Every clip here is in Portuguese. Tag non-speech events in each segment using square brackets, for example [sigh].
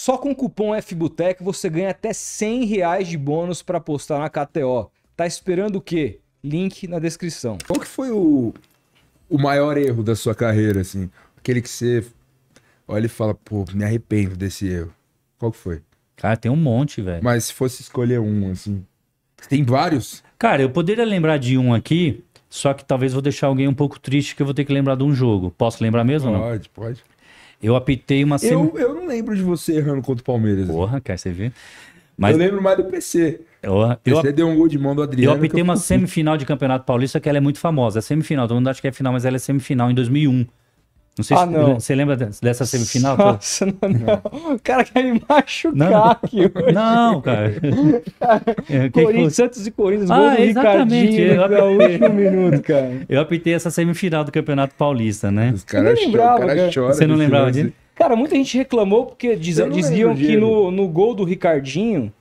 Só com o cupom FBUTEC você ganha até 100 reais de bônus para apostar na KTO. Tá esperando o quê? Link na descrição. Qual que foi o, o maior erro da sua carreira, assim? Aquele que você olha e fala, pô, me arrependo desse erro. Qual que foi? Cara, tem um monte, velho. Mas se fosse escolher um, assim... Tem vários? Cara, eu poderia lembrar de um aqui, só que talvez vou deixar alguém um pouco triste que eu vou ter que lembrar de um jogo. Posso lembrar mesmo pode, ou não? Pode, pode. Eu apitei uma semana. Eu, eu não lembro de você errando contra o Palmeiras. Porra, cara, você vê. Mas... Eu lembro mais do PC. Eu, PC eu, deu um gol de mão do Adriano. Eu apitei eu uma semifinal de Campeonato Paulista que ela é muito famosa. É semifinal, todo mundo acha que é final, mas ela é semifinal em 2001. Não sei ah, se não. você lembra dessa semifinal. Nossa, não, [laughs] não. O cara quer me machucar não. aqui. Hoje. Não, cara. [laughs] é, Corinthians, Santos e Corinthians, ah, gol exatamente. Eu apitei... último minuto, cara. [laughs] Eu apitei essa semifinal do Campeonato Paulista, né? Os caras lembrava, cara, cara. Você não lembrava disso? Cara, muita gente reclamou porque diz, diziam que no, no gol do Ricardinho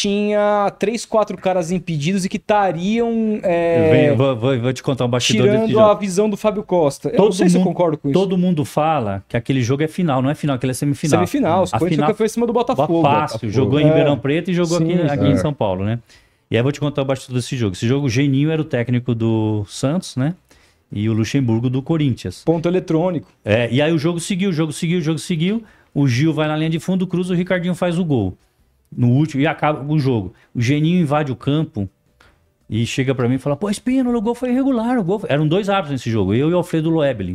tinha três, quatro caras impedidos e que estariam. É, vou, vou, vou, te contar um bastidor Tirando a visão do Fábio Costa. Todo eu não sei mundo, se eu concordo com isso. Todo mundo fala que aquele jogo é final, não é final, aquele é semifinal. Semifinal, o final foi em cima do Botafogo. Fácil, Botafogo. jogou em é. Ribeirão é. Preto e jogou Sim, aqui, aqui é. em São Paulo, né? E aí vou te contar o bastidor desse jogo. Esse jogo, o Geninho era o técnico do Santos, né? E o Luxemburgo do Corinthians. Ponto eletrônico. É, e aí o jogo seguiu, o jogo seguiu, o jogo seguiu. O Gil vai na linha de fundo, cruza, o Ricardinho faz o gol no último, e acaba o jogo. O Geninho invade o campo e chega para mim e fala: pô, Espino, o gol foi irregular. O gol foi... Eram dois árbitros nesse jogo, eu e o Alfredo Loebelin.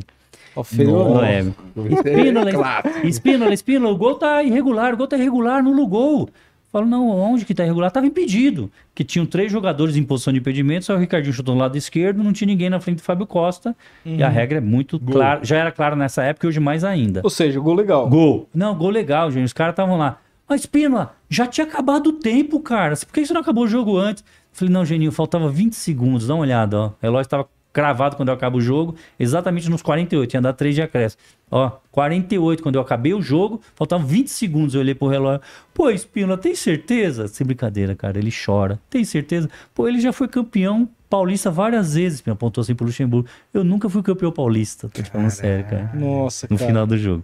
Alfredo Espínola, é Espínola, Espínola, o gol tá irregular, o gol tá irregular, no gol. Falo, não, onde que tá irregular? Tava impedido. Que tinham três jogadores em posição de impedimento, só o Ricardinho chutou no lado esquerdo, não tinha ninguém na frente do Fábio Costa. E a uhum. regra é muito clara, já era clara nessa época e hoje mais ainda. Ou seja, gol legal. Gol. Não, gol legal, gente. Os caras estavam lá. Mas, Pena, já tinha acabado o tempo, cara. Por que você não acabou o jogo antes? Falei, não, Geninho, faltava 20 segundos. Dá uma olhada, ó. O relógio estava cravado quando eu acabo o jogo, exatamente nos 48. Tinha dado 3 de acréscimo. Ó, 48 quando eu acabei o jogo, faltavam 20 segundos. Eu olhei pro relógio. Pô, Espínola, tem certeza? Sem brincadeira, cara. Ele chora. Tem certeza? Pô, ele já foi campeão paulista várias vezes, me apontou assim pro Luxemburgo. Eu nunca fui campeão paulista, tô te falando sério, cara. Nossa, No cara. final do jogo.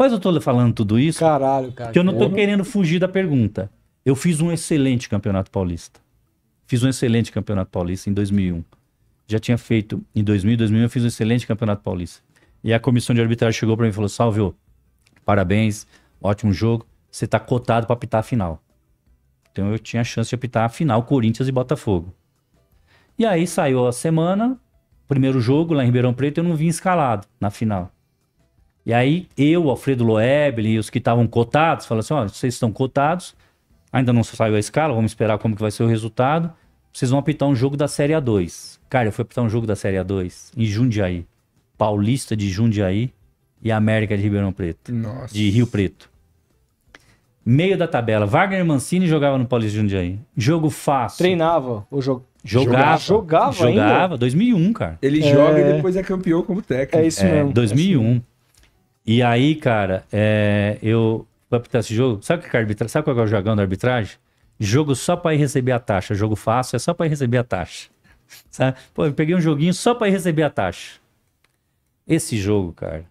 Pois eu tô falando tudo isso. Caralho, cara. Que eu não tô querendo fugir da pergunta. Eu fiz um excelente campeonato paulista. Fiz um excelente campeonato paulista em 2001. Já tinha feito em 2000, 2001 eu fiz um excelente campeonato paulista. E a comissão de arbitragem chegou para mim e falou: Salve, parabéns, ótimo jogo. Você tá cotado para apitar a final. Então eu tinha a chance de apitar a final Corinthians e Botafogo. E aí saiu a semana, primeiro jogo lá em Ribeirão Preto, eu não vim escalado na final. E aí eu, Alfredo Loeb e os que estavam cotados, falaram assim, ó, vocês estão cotados, ainda não saiu a escala, vamos esperar como que vai ser o resultado, vocês vão apitar um jogo da Série A2. Cara, eu fui apitar um jogo da Série A2 em Jundiaí, Paulista de Jundiaí e América de Ribeirão Preto, Nossa. de Rio Preto. Meio da tabela, Wagner Mancini jogava no Paulista de Jundiaí. Jogo fácil. Treinava o jogo. Jogava. Jogava, jogava ainda? 2001, cara. Ele é... joga e é. depois é campeão como técnico. É isso é, mesmo. 2001. E aí, cara, é, eu vou apitar esse jogo. Sabe, que é arbitra... Sabe qual é o jogão da arbitragem? Jogo só para ir receber a taxa. Jogo fácil é só para ir receber a taxa. [laughs] Sabe? Pô, eu peguei um joguinho só para ir receber a taxa. Esse jogo, cara.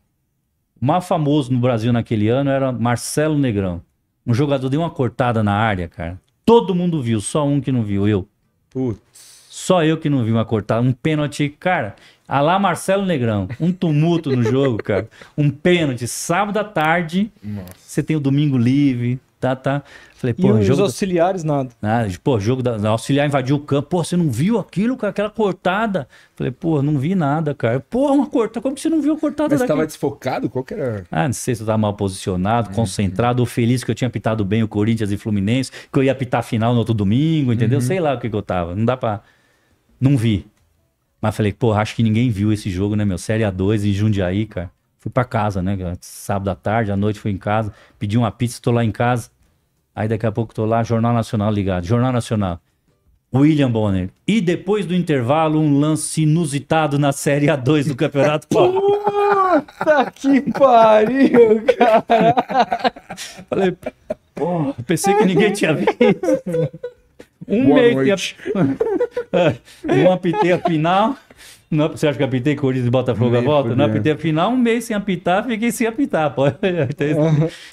O mais famoso no Brasil naquele ano era Marcelo Negrão. Um jogador deu uma cortada na área, cara. Todo mundo viu, só um que não viu, eu. Putz. Só eu que não vi uma cortada, um pênalti, cara. Alá ah Marcelo Negrão. Um tumulto no jogo, cara. Um pênalti. Sábado à tarde, você tem o domingo livre, tá, tá. Falei, pô, e jogo os auxiliares da... nada. Ah, pô, jogo da... auxiliar invadiu o campo. Pô, você não viu aquilo, cara, aquela cortada? Falei, pô, não vi nada, cara. Pô, uma cortada, como que você não viu a cortada Mas daqui? tava desfocado? Qual que era? Ah, não sei se eu tava mal posicionado, uhum. concentrado, ou feliz que eu tinha pitado bem o Corinthians e Fluminense, que eu ia pitar final no outro domingo, entendeu? Uhum. Sei lá o que que eu tava. Não dá pra... Não vi. Mas falei, porra, acho que ninguém viu esse jogo, né, meu? Série A2 em Jundiaí, cara. Fui pra casa, né? Sábado à tarde, à noite fui em casa, pedi uma pizza, tô lá em casa. Aí daqui a pouco tô lá, Jornal Nacional ligado. Jornal Nacional. William Bonner. E depois do intervalo, um lance inusitado na Série A2 do Campeonato [laughs] Puta que pariu, cara! [laughs] Falei, porra, pensei que ninguém tinha visto. [laughs] Um Boa meio noite. a... um apiteiro final. Não, você acha que é apitei Corinthians e Botafogo a volta? Não apitei final, um mês sem apitar, fiquei sem apitar. Pô. [laughs] Então,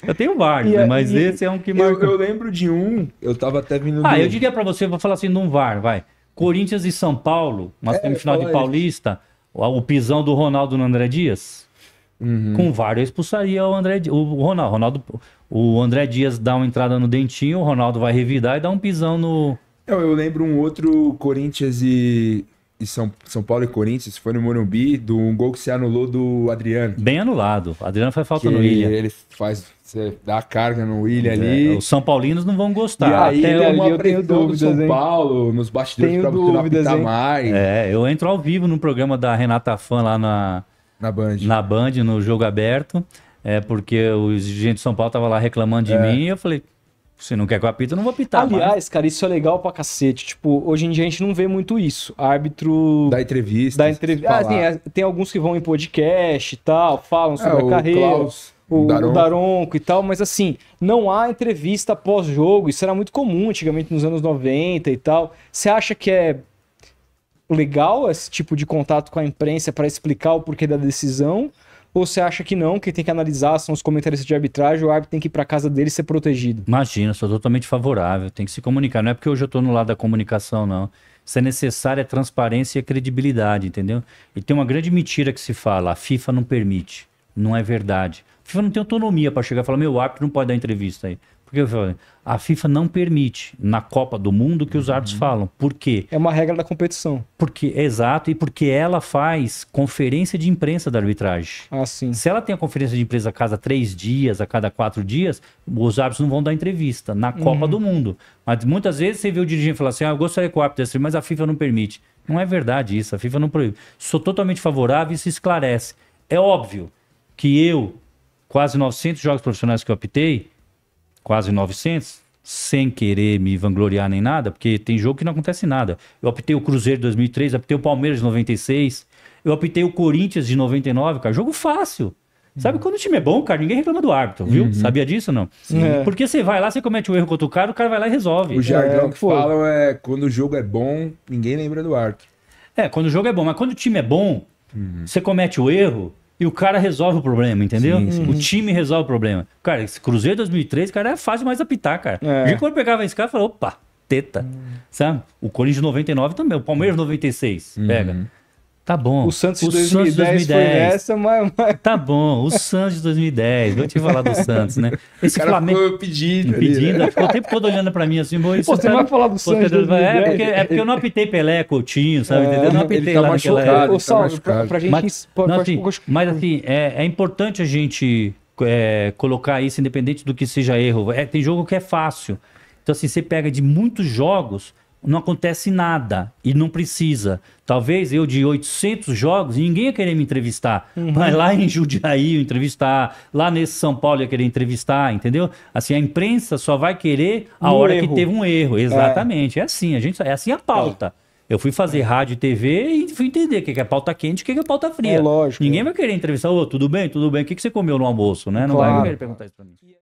eu tenho vários, né? É- mas e, esse é um que mais. Eu, eu, lembro de um, eu tava até vindo. Ah, eu diria para você, vou falar assim, num VAR, vai. Corinthians e São Paulo, uma é, semifinal de Paulista, o pisão do Ronaldo no André Dias. Uhum. Com VAR eu expulsaria o André o Ronaldo, Ronaldo. O André Dias dá uma entrada no dentinho, o Ronaldo vai revidar e dá um pisão no, eu, eu lembro um outro Corinthians e e São, São Paulo e Corinthians, foi no Morumbi, do um gol que se anulou do Adriano. Bem anulado. O Adriano foi falta que no William. Ele faz, você dá carga no William é, ali. Os São Paulinos não vão gostar. E aí, Até uma eu tenho dúvidas, São hein? Paulo, nos bastidores tenho pra dúvidas, mais. É, eu entro ao vivo no programa da Renata Fã lá na, na Band. Na Band, no Jogo Aberto. É, porque o gente de São Paulo tava lá reclamando de é. mim e eu falei, se não quer que eu apito, eu não vou apitar. Aliás, mas... cara, isso é legal pra cacete. Tipo, hoje em dia a gente não vê muito isso. Árbitro. Da entrevista. Da entrevista. Ah, tem, é, tem, alguns que vão em podcast e tal, falam é, sobre é, a carreira. Klaus, o, Daronco. o Daronco e tal, mas assim, não há entrevista pós-jogo. Isso era muito comum antigamente nos anos 90 e tal. Você acha que é legal esse tipo de contato com a imprensa para explicar o porquê da decisão? Ou você acha que não, que tem que analisar, são os comentários de arbitragem, o árbitro tem que ir para casa dele e ser protegido? Imagina, sou totalmente favorável, tem que se comunicar. Não é porque hoje eu estou no lado da comunicação, não. Isso é necessário, é transparência e a credibilidade, entendeu? E tem uma grande mentira que se fala, a FIFA não permite. Não é verdade. A FIFA não tem autonomia para chegar e falar, meu, árbitro não pode dar entrevista aí. Porque a FIFA não permite na Copa do Mundo que os uhum. árbitros uhum. falam. Por quê? É uma regra da competição. Porque, exato, e porque ela faz conferência de imprensa da arbitragem. Ah, sim. Se ela tem a conferência de imprensa a cada três dias, a cada quatro dias, os árbitros não vão dar entrevista na Copa uhum. do Mundo. Mas muitas vezes você vê o dirigente falar assim: ah, eu gostaria que o árbitro desse, mas a FIFA não permite. Não é verdade isso, a FIFA não proíbe. Sou totalmente favorável e isso esclarece. É óbvio que eu, quase 900 jogos profissionais que eu optei, quase 900, sem querer me vangloriar nem nada, porque tem jogo que não acontece nada. Eu optei o Cruzeiro de 2003, optei o Palmeiras de 96, eu optei o Corinthians de 99, cara, jogo fácil. Sabe, uhum. quando o time é bom, cara, ninguém reclama do árbitro, viu? Uhum. Sabia disso ou não? É. Porque você vai lá, você comete um erro contra o cara, o cara vai lá e resolve. O jargão é, que foi. falam é quando o jogo é bom, ninguém lembra do árbitro. É, quando o jogo é bom, mas quando o time é bom, uhum. você comete o erro, e o cara resolve o problema, entendeu? Sim, sim. O time resolve o problema. Cara, esse Cruzeiro 2003, cara, é fácil mais apitar, cara. É. E quando eu pegava esse cara, eu falava, opa, teta. Hum. Sabe? O Corinthians 99 também, o Palmeiras 96, uhum. pega. Tá bom. O Santos de 2010, 2010, foi essa, mas, mas, Tá bom, o Santos de 2010. Vou te falar do Santos, né? [laughs] Esse o cara Flamengo. Ficou pedindo. Pedindo. Né? Ficou o tempo todo olhando pra mim assim. Pô, você cara... Tá vai falar do Santos. Pô, tá é, porque, é porque eu não apitei Pelé, Coutinho, sabe? É, entendeu? Eu não apitei tá lá naquela época. Ô, Saulo, tá pra, pra gente. Mas, não, assim, mas assim, é, é importante a gente é, colocar isso, independente do que seja erro. É, tem jogo que é fácil. Então, assim, você pega de muitos jogos não acontece nada e não precisa. Talvez eu de 800 jogos, ninguém ia querer me entrevistar. Uhum. Mas lá em Judiaí, eu entrevistar, lá nesse São Paulo ia querer entrevistar, entendeu? Assim, a imprensa só vai querer a um hora erro. que teve um erro. É. Exatamente, é, é assim, a gente, é assim a pauta. É. Eu fui fazer é. rádio e TV e fui entender o que é pauta quente e o que é pauta fria. É lógico. Ninguém vai querer entrevistar, ô, tudo bem, tudo bem, o que você comeu no almoço, né? Não claro. vai querer perguntar isso pra mim.